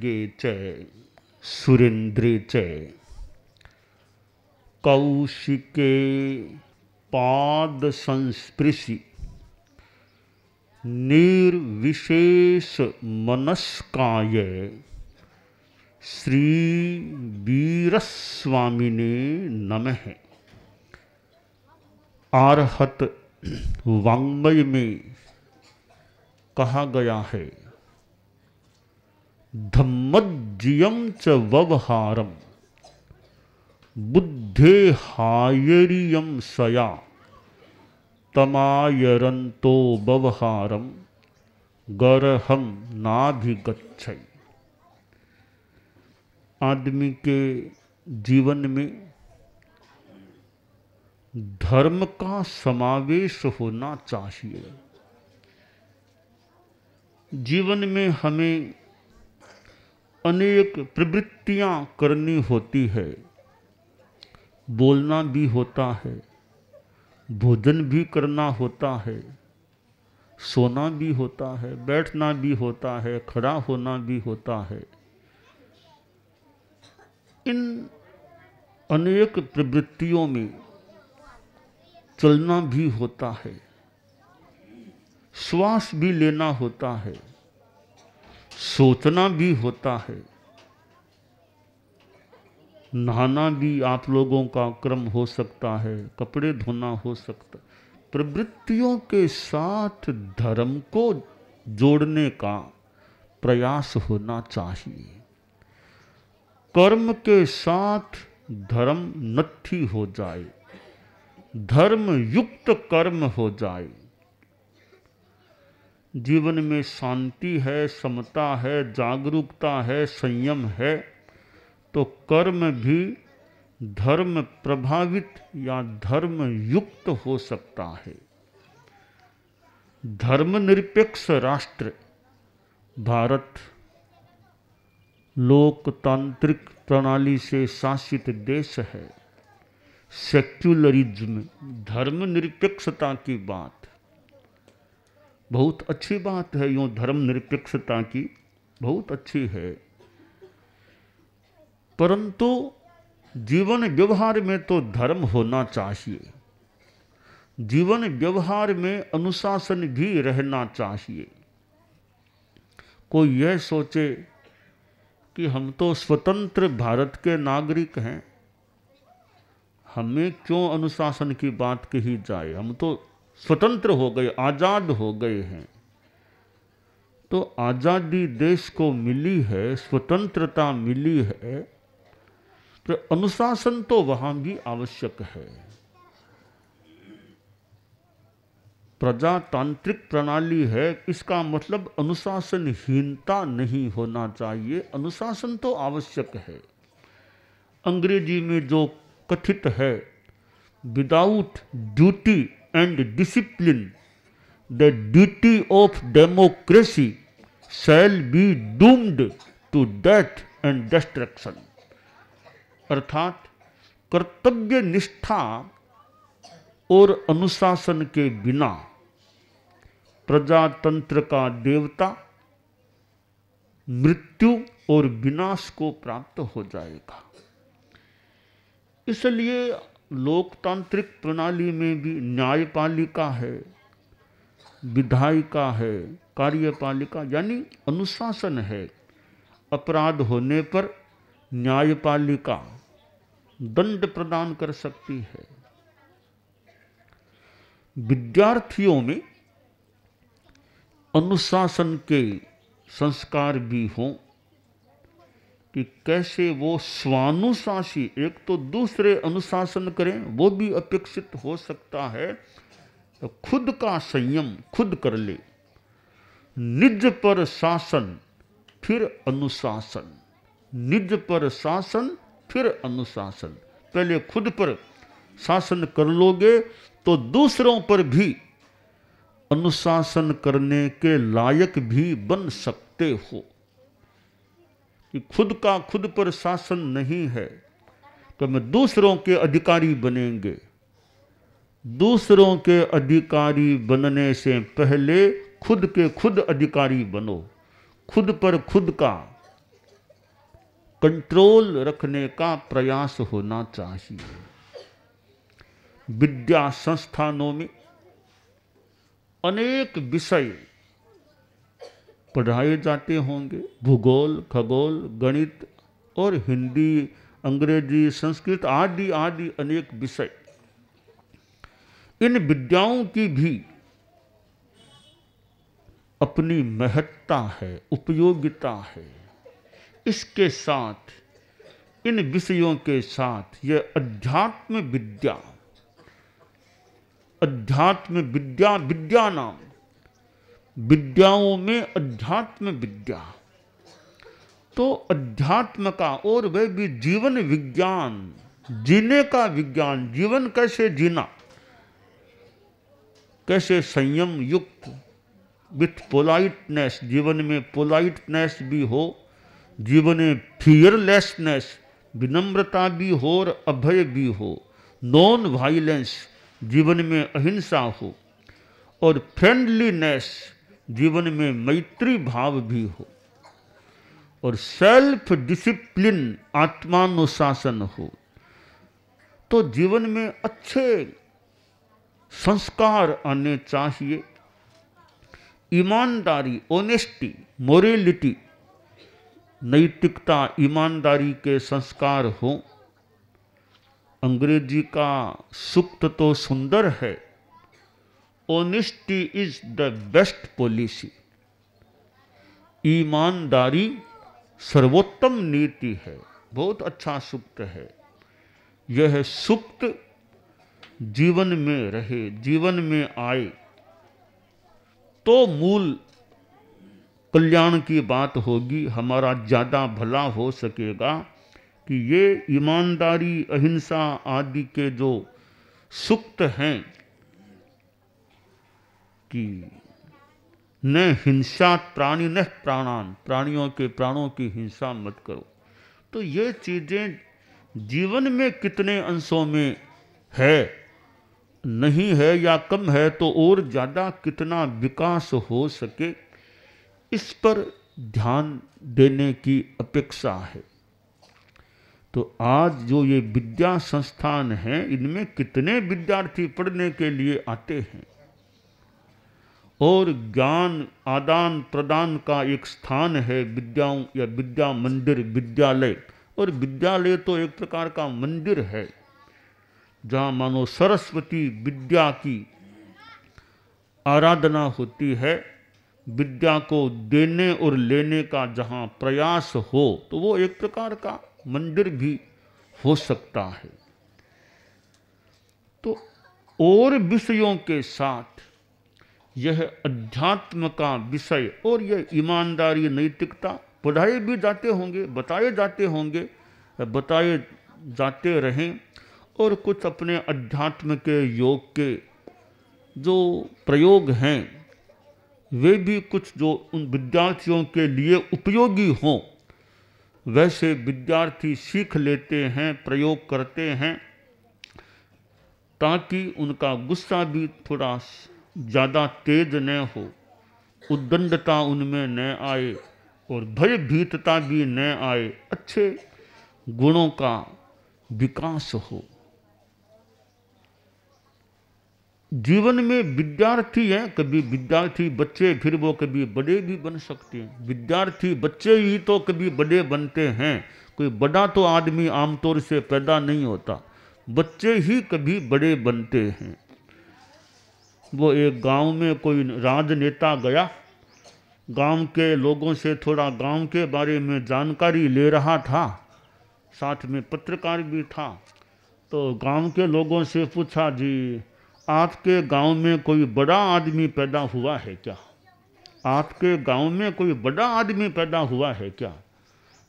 स्वर्गे च सुरेन्द्रे च कौशिके पादसंस्पृशि निर्विशेषमनस्काय श्रीवीरस्वामिने नमः आरहत वाङ्मय में कहा गया है धम्मज्जियम च व्यवहारम बुद्धे हायरियम सया तमायरंतो व्यवहारम गरहम नाभिगछय आदमी के जीवन में धर्म का समावेश होना चाहिए जीवन में हमें अनेक प्रवृत्तियां करनी होती है बोलना भी होता है भोजन भी करना होता है सोना भी होता है बैठना भी होता है खड़ा होना भी होता है इन अनेक प्रवृत्तियों में चलना भी होता है श्वास भी लेना होता है सोचना भी होता है नहाना भी आप लोगों का क्रम हो सकता है कपड़े धोना हो सकता प्रवृत्तियों के साथ धर्म को जोड़ने का प्रयास होना चाहिए कर्म के साथ धर्म नत्थी हो जाए धर्म युक्त कर्म हो जाए जीवन में शांति है समता है जागरूकता है संयम है तो कर्म भी धर्म प्रभावित या धर्म युक्त हो सकता है धर्मनिरपेक्ष राष्ट्र भारत लोकतांत्रिक प्रणाली से शासित देश है सेक्युलरिज्म धर्मनिरपेक्षता की बात बहुत अच्छी बात है यूँ धर्म निरपेक्षता की बहुत अच्छी है परंतु जीवन व्यवहार में तो धर्म होना चाहिए जीवन व्यवहार में अनुशासन भी रहना चाहिए कोई यह सोचे कि हम तो स्वतंत्र भारत के नागरिक हैं हमें क्यों अनुशासन की बात कही जाए हम तो स्वतंत्र हो गए आज़ाद हो गए हैं तो आज़ादी देश को मिली है स्वतंत्रता मिली है तो अनुशासन तो वहां भी आवश्यक है प्रजातांत्रिक प्रणाली है इसका मतलब अनुशासनहीनता नहीं होना चाहिए अनुशासन तो आवश्यक है अंग्रेजी में जो कथित है without duty and discipline, the duty of democracy shall be doomed to death and destruction. अर्थात कर्तव्य निष्ठा और अनुशासन के बिना प्रजातंत्र का देवता मृत्यु और विनाश को प्राप्त हो जाएगा इसलिए लोकतांत्रिक प्रणाली में भी न्यायपालिका है विधायिका है कार्यपालिका यानी अनुशासन है अपराध होने पर न्यायपालिका दंड प्रदान कर सकती है विद्यार्थियों में अनुशासन के संस्कार भी हों कि कैसे वो स्वानुशासी एक तो दूसरे अनुशासन करें वो भी अपेक्षित हो सकता है तो खुद का संयम खुद कर ले निज पर शासन फिर अनुशासन निज पर शासन फिर अनुशासन पहले खुद पर शासन कर लोगे तो दूसरों पर भी अनुशासन करने के लायक भी बन सकते हो कि खुद का खुद पर शासन नहीं है तो हम दूसरों के अधिकारी बनेंगे दूसरों के अधिकारी बनने से पहले खुद के खुद अधिकारी बनो खुद पर खुद का कंट्रोल रखने का प्रयास होना चाहिए विद्या संस्थानों में अनेक विषय पढ़ाए जाते होंगे भूगोल खगोल गणित और हिंदी अंग्रेजी संस्कृत आदि आदि अनेक विषय इन विद्याओं की भी अपनी महत्ता है उपयोगिता है इसके साथ इन विषयों के साथ यह अध्यात्म विद्या अध्यात्म विद्या विद्या नाम विद्याओं में अध्यात्म विद्या तो अध्यात्म का और वह भी जीवन विज्ञान जीने का विज्ञान जीवन कैसे जीना कैसे संयम युक्त विथ पोलाइटनेस जीवन में पोलाइटनेस भी हो जीवन में फियरलेसनेस विनम्रता भी हो और अभय भी हो नॉन वायलेंस जीवन में अहिंसा हो और फ्रेंडलीनेस जीवन में मैत्री भाव भी हो और सेल्फ डिसिप्लिन आत्मानुशासन हो तो जीवन में अच्छे संस्कार आने चाहिए ईमानदारी ओनेस्टी मोरेलिटी नैतिकता ईमानदारी के संस्कार हो अंग्रेजी का सुक्त तो सुंदर है honesty is the best policy ईमानदारी सर्वोत्तम नीति है बहुत अच्छा सुप्त है यह सुप्त जीवन में रहे जीवन में आए तो मूल कल्याण की बात होगी हमारा ज़्यादा भला हो सकेगा कि ये ईमानदारी अहिंसा आदि के जो सुप्त हैं कि न हिंसा प्राणी न प्राणान प्राणियों के प्राणों की हिंसा मत करो तो ये चीज़ें जीवन में कितने अंशों में है नहीं है या कम है तो और ज़्यादा कितना विकास हो सके इस पर ध्यान देने की अपेक्षा है तो आज जो ये विद्या संस्थान हैं इनमें कितने विद्यार्थी पढ़ने के लिए आते हैं और ज्ञान आदान प्रदान का एक स्थान है विद्याओं या विद्या मंदिर विद्यालय और विद्यालय तो एक प्रकार का मंदिर है जहाँ मानो सरस्वती विद्या की आराधना होती है विद्या को देने और लेने का जहाँ प्रयास हो तो वो एक प्रकार का मंदिर भी हो सकता है तो और विषयों के साथ यह अध्यात्म का विषय और यह ईमानदारी नैतिकता पढ़ाए भी जाते होंगे बताए जाते होंगे बताए जाते रहें और कुछ अपने अध्यात्म के योग के जो प्रयोग हैं वे भी कुछ जो उन विद्यार्थियों के लिए उपयोगी हों वैसे विद्यार्थी सीख लेते हैं प्रयोग करते हैं ताकि उनका गुस्सा भी थोड़ा ज़्यादा तेज न हो उद्दंडता उनमें न आए और भयभीतता भी न आए अच्छे गुणों का विकास हो जीवन में विद्यार्थी हैं कभी विद्यार्थी बच्चे फिर वो कभी बड़े भी बन सकते हैं विद्यार्थी बच्चे ही तो कभी बड़े बनते हैं कोई बड़ा तो आदमी आमतौर से पैदा नहीं होता बच्चे ही कभी बड़े बनते हैं वो एक गांव में कोई राजनेता गया गांव के लोगों से थोड़ा गांव के बारे में जानकारी ले रहा था साथ में पत्रकार भी था तो गांव के लोगों से पूछा जी आपके गांव में कोई बड़ा आदमी पैदा हुआ है क्या आपके गांव में कोई बड़ा आदमी पैदा हुआ है क्या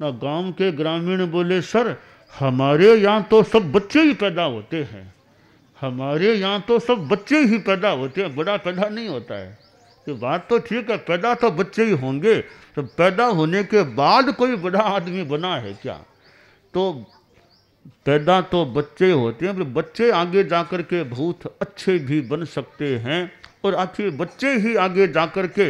ना गांव के ग्रामीण बोले सर हमारे यहाँ तो सब बच्चे ही पैदा होते हैं हमारे यहाँ तो सब बच्चे ही पैदा होते हैं बड़ा पैदा नहीं होता है तो बात तो ठीक है पैदा तो बच्चे ही होंगे तो पैदा होने के बाद कोई बड़ा आदमी बना है क्या तो पैदा तो बच्चे होते हैं पर बच्चे आगे जाकर के बहुत अच्छे भी बन सकते हैं और आखिर बच्चे ही आगे जाकर के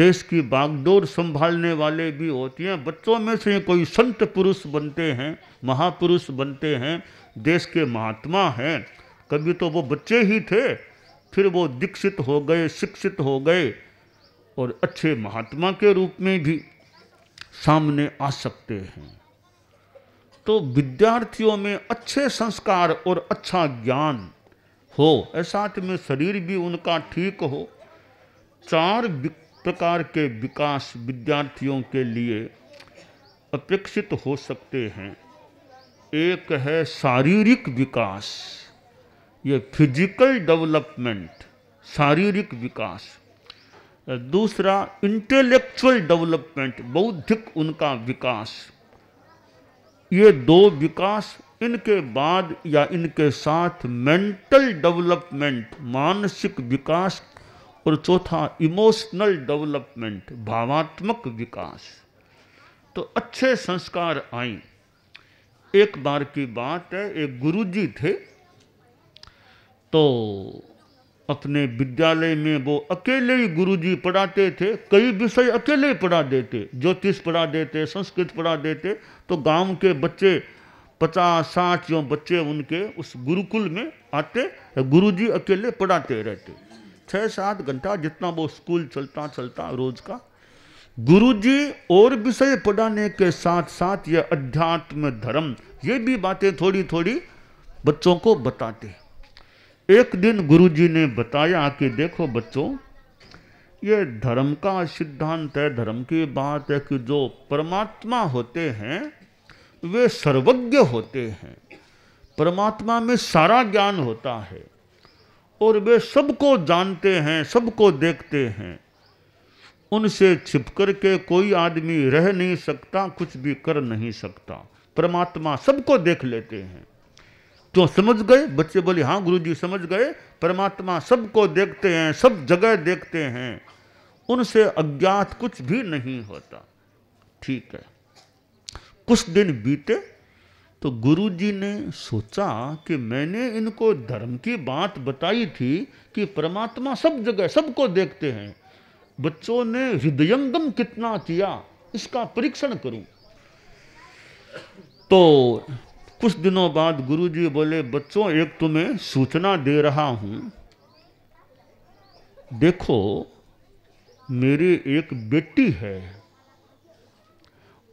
देश की बागडोर संभालने वाले भी होते हैं बच्चों में से कोई संत पुरुष बनते हैं महापुरुष बनते हैं देश के महात्मा हैं कभी तो वो बच्चे ही थे फिर वो दीक्षित हो गए शिक्षित हो गए और अच्छे महात्मा के रूप में भी सामने आ सकते हैं तो विद्यार्थियों में अच्छे संस्कार और अच्छा ज्ञान हो ऐसा में शरीर भी उनका ठीक हो चार प्रकार के विकास विद्यार्थियों के लिए अपेक्षित हो सकते हैं एक है शारीरिक विकास ये फिजिकल डेवलपमेंट शारीरिक विकास दूसरा इंटेलेक्चुअल डेवलपमेंट बौद्धिक उनका विकास ये दो विकास इनके बाद या इनके साथ मेंटल डेवलपमेंट मानसिक विकास और चौथा इमोशनल डेवलपमेंट भावात्मक विकास तो अच्छे संस्कार आए एक बार की बात है एक गुरुजी थे तो अपने विद्यालय में वो अकेले ही गुरुजी पढ़ाते थे कई विषय अकेले ही पढ़ा देते ज्योतिष पढ़ा देते संस्कृत पढ़ा देते तो गांव के बच्चे पचास साठ जो बच्चे उनके उस गुरुकुल में आते गुरुजी अकेले पढ़ाते रहते छः सात घंटा जितना वो स्कूल चलता चलता रोज़ का गुरुजी और विषय पढ़ाने के साथ साथ यह अध्यात्म धर्म ये भी बातें थोड़ी थोड़ी बच्चों को बताते एक दिन गुरुजी ने बताया कि देखो बच्चों ये धर्म का सिद्धांत है धर्म की बात है कि जो परमात्मा होते हैं वे सर्वज्ञ होते हैं परमात्मा में सारा ज्ञान होता है और वे सबको जानते हैं सबको देखते हैं उनसे छिप कर के कोई आदमी रह नहीं सकता कुछ भी कर नहीं सकता परमात्मा सबको देख लेते हैं तो समझ गए बच्चे बोले हाँ गुरु जी समझ गए परमात्मा सबको देखते हैं सब जगह देखते हैं उनसे अज्ञात कुछ भी नहीं होता ठीक है कुछ दिन बीते तो गुरु जी ने सोचा कि मैंने इनको धर्म की बात बताई थी कि परमात्मा सब जगह सबको देखते हैं बच्चों ने हृदयंगम कितना किया इसका परीक्षण करूं तो कुछ दिनों बाद गुरुजी बोले बच्चों एक तुम्हें सूचना दे रहा हूं देखो मेरी एक बेटी है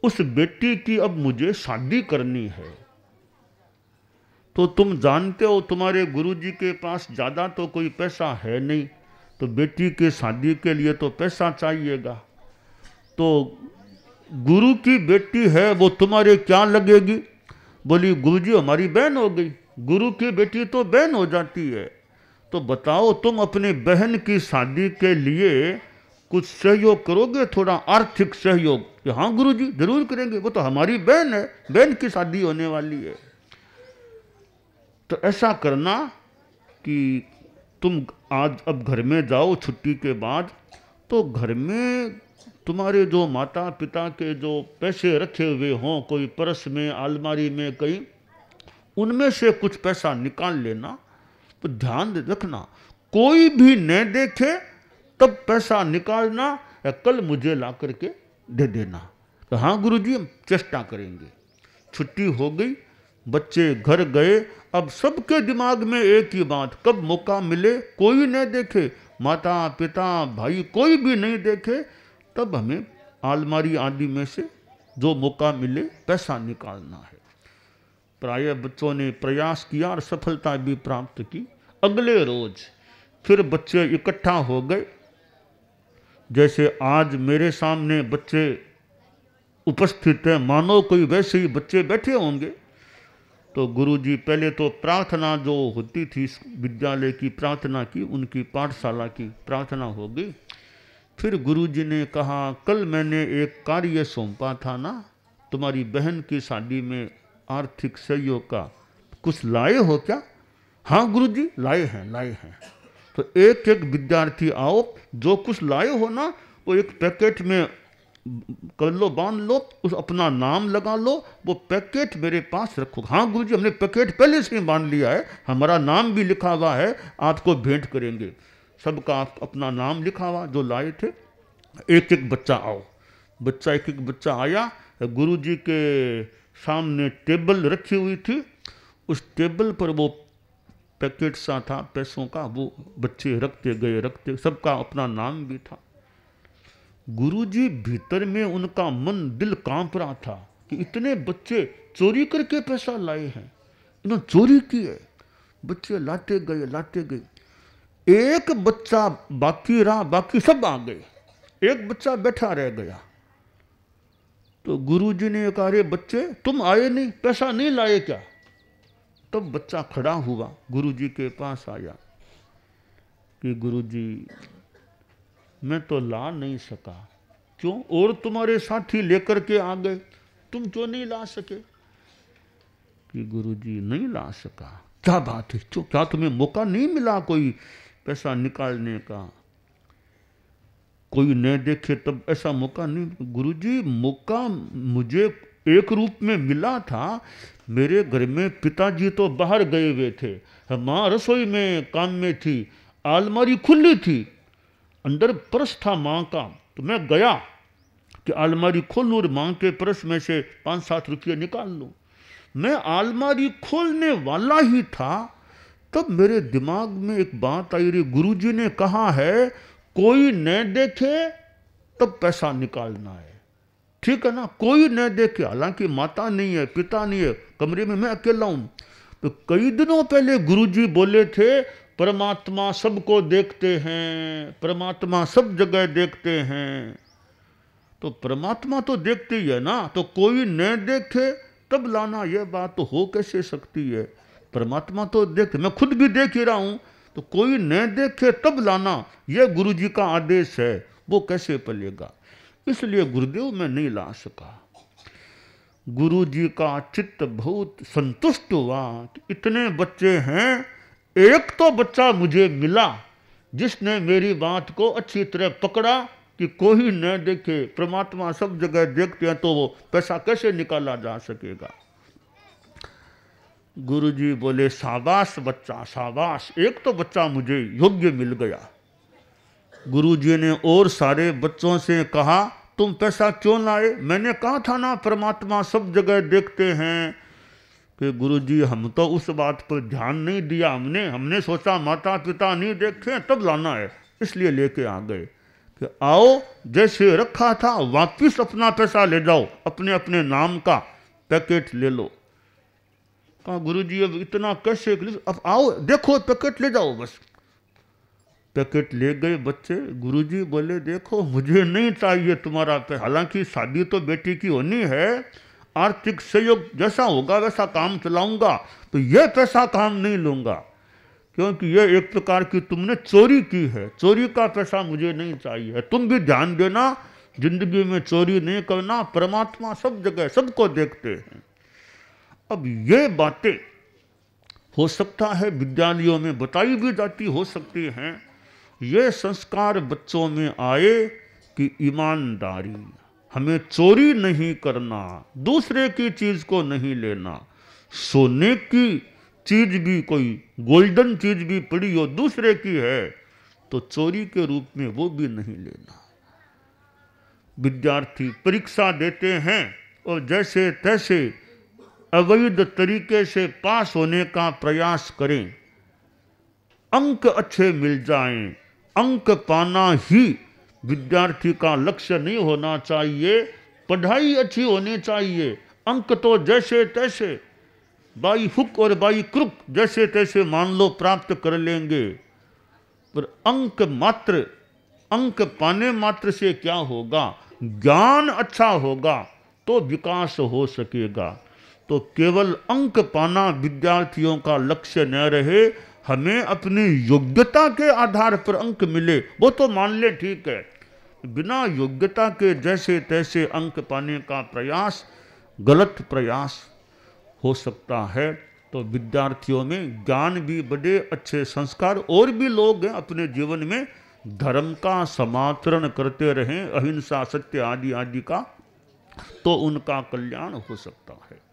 उस बेटी की अब मुझे शादी करनी है तो तुम जानते हो तुम्हारे गुरुजी के पास ज़्यादा तो कोई पैसा है नहीं तो बेटी के शादी के लिए तो पैसा चाहिएगा तो गुरु की बेटी है वो तुम्हारे क्या लगेगी बोली गुरु जी हमारी बहन हो गई गुरु की बेटी तो बहन हो जाती है तो बताओ तुम अपनी बहन की शादी के लिए कुछ सहयोग करोगे थोड़ा आर्थिक सहयोग कि हाँ गुरु जी जरूर करेंगे वो तो हमारी बहन है बहन की शादी होने वाली है तो ऐसा करना कि तुम आज अब घर में जाओ छुट्टी के बाद तो घर में तुम्हारे जो माता पिता के जो पैसे रखे हुए हों कोई परस में आलमारी में कहीं उनमें से कुछ पैसा निकाल लेना तो ध्यान रखना कोई भी न देखे तब पैसा निकालना या कल मुझे ला करके दे देना तो हाँ गुरु जी हम चेष्टा करेंगे छुट्टी हो गई बच्चे घर गए अब सबके दिमाग में एक ही बात कब मौका मिले कोई न देखे माता पिता भाई कोई भी नहीं देखे तब हमें आलमारी आदि में से जो मौका मिले पैसा निकालना है प्राय बच्चों ने प्रयास किया और सफलता भी प्राप्त की अगले रोज फिर बच्चे इकट्ठा हो गए जैसे आज मेरे सामने बच्चे उपस्थित हैं मानो कोई वैसे ही बच्चे बैठे होंगे तो गुरुजी पहले तो प्रार्थना जो होती थी विद्यालय की प्रार्थना की उनकी पाठशाला की प्रार्थना हो गई फिर गुरुजी ने कहा कल मैंने एक कार्य सौंपा था ना तुम्हारी बहन की शादी में आर्थिक सहयोग का कुछ लाए हो क्या हाँ गुरुजी लाए हैं लाए हैं तो एक एक विद्यार्थी आओ जो कुछ लाए हो ना वो एक पैकेट में कर लो बांध लो उस अपना नाम लगा लो वो पैकेट मेरे पास रखो हाँ गुरु जी हमने पैकेट पहले से ही बांध लिया है हमारा नाम भी लिखा हुआ है आपको भेंट करेंगे सबका अपना नाम लिखा हुआ जो लाए थे एक एक बच्चा आओ बच्चा एक एक बच्चा आया गुरु जी के सामने टेबल रखी हुई थी उस टेबल पर वो पैकेट सा था पैसों का वो बच्चे रखते गए रखते सबका अपना नाम भी था गुरुजी भीतर में उनका मन दिल कांप रहा था कि इतने बच्चे चोरी करके पैसा लाए हैं इन्होंने चोरी की है बच्चे लाते गए लाते गए एक बच्चा बाकी रहा बाकी सब आ गए एक बच्चा बैठा रह गया तो गुरुजी ने कहा रे बच्चे तुम आए नहीं पैसा नहीं लाए क्या तब तो बच्चा खड़ा हुआ गुरुजी के पास आया कि गुरुजी मैं तो ला नहीं सका क्यों और तुम्हारे साथी लेकर के आ गए तुम क्यों नहीं ला सके कि गुरुजी नहीं ला सका क्या बात है क्यों क्या तुम्हें मौका नहीं मिला कोई पैसा निकालने का कोई न देखे तब ऐसा मौका नहीं गुरु जी मौका मुझे एक रूप में मिला था मेरे घर में पिताजी तो बाहर गए हुए थे हाँ, माँ रसोई में काम में थी आलमारी खुली थी अंदर पर्स था माँ का तो मैं गया कि आलमारी खोल और माँ के पर्स में से पाँच सात रुपये निकाल लूँ मैं आलमारी खोलने वाला ही था तब मेरे दिमाग में एक बात आई गुरु जी ने कहा है कोई न देखे तब पैसा निकालना है ठीक है ना कोई न देखे हालांकि माता नहीं है पिता नहीं है कमरे में मैं अकेला हूँ तो कई दिनों पहले गुरुजी बोले थे परमात्मा सबको देखते हैं परमात्मा सब जगह देखते हैं तो परमात्मा तो देखती है ना तो कोई न देखे तब लाना यह बात तो हो कैसे सकती है परमात्मा तो देख मैं खुद भी देख ही रहा हूँ तो कोई न देखे तब लाना यह गुरु जी का आदेश है वो कैसे पलेगा इसलिए गुरुदेव मैं नहीं ला सका गुरु जी का चित्त बहुत संतुष्ट हुआ कि तो इतने बच्चे हैं एक तो बच्चा मुझे मिला जिसने मेरी बात को अच्छी तरह पकड़ा कि कोई न देखे परमात्मा सब जगह देखते हैं तो वो पैसा कैसे निकाला जा सकेगा गुरुजी बोले शाबाश बच्चा शाबाश एक तो बच्चा मुझे योग्य मिल गया गुरुजी ने और सारे बच्चों से कहा तुम पैसा क्यों लाए मैंने कहा था ना परमात्मा सब जगह देखते हैं कि गुरु जी हम तो उस बात पर ध्यान नहीं दिया हमने हमने सोचा माता पिता नहीं देखे तब लाना है इसलिए लेके आ गए कि आओ जैसे रखा था वापिस अपना पैसा ले जाओ अपने अपने नाम का पैकेट ले लो कहा गुरु जी अब इतना कैसे अब आओ देखो पैकेट ले जाओ बस पैकेट ले गए बच्चे गुरुजी बोले देखो मुझे नहीं चाहिए तुम्हारा पैसा हालांकि शादी तो बेटी की होनी है आर्थिक सहयोग जैसा होगा वैसा काम चलाऊंगा तो यह पैसा काम नहीं लूंगा क्योंकि यह एक प्रकार की तुमने चोरी की है चोरी का पैसा मुझे नहीं चाहिए तुम भी ध्यान देना जिंदगी में चोरी नहीं करना परमात्मा सब जगह सबको देखते हैं अब ये बातें हो सकता है विद्यालयों में बताई भी जाती हो सकती हैं ये संस्कार बच्चों में आए कि ईमानदारी हमें चोरी नहीं करना दूसरे की चीज़ को नहीं लेना सोने की चीज़ भी कोई गोल्डन चीज़ भी पड़ी हो दूसरे की है तो चोरी के रूप में वो भी नहीं लेना विद्यार्थी परीक्षा देते हैं और जैसे तैसे अवैध तरीके से पास होने का प्रयास करें अंक अच्छे मिल जाएं, अंक पाना ही विद्यार्थी का लक्ष्य नहीं होना चाहिए पढ़ाई अच्छी होनी चाहिए अंक तो जैसे तैसे बाई हुक और बाई क्रुक जैसे तैसे मान लो प्राप्त कर लेंगे पर अंक मात्र अंक पाने मात्र से क्या होगा ज्ञान अच्छा होगा तो विकास हो सकेगा तो केवल अंक पाना विद्यार्थियों का लक्ष्य न रहे हमें अपनी योग्यता के आधार पर अंक मिले वो तो मान ले ठीक है बिना योग्यता के जैसे तैसे अंक पाने का प्रयास गलत प्रयास हो सकता है तो विद्यार्थियों में ज्ञान भी बढ़े अच्छे संस्कार और भी लोग हैं अपने जीवन में धर्म का समातरण करते रहें अहिंसा सत्य आदि आदि का तो उनका कल्याण हो सकता है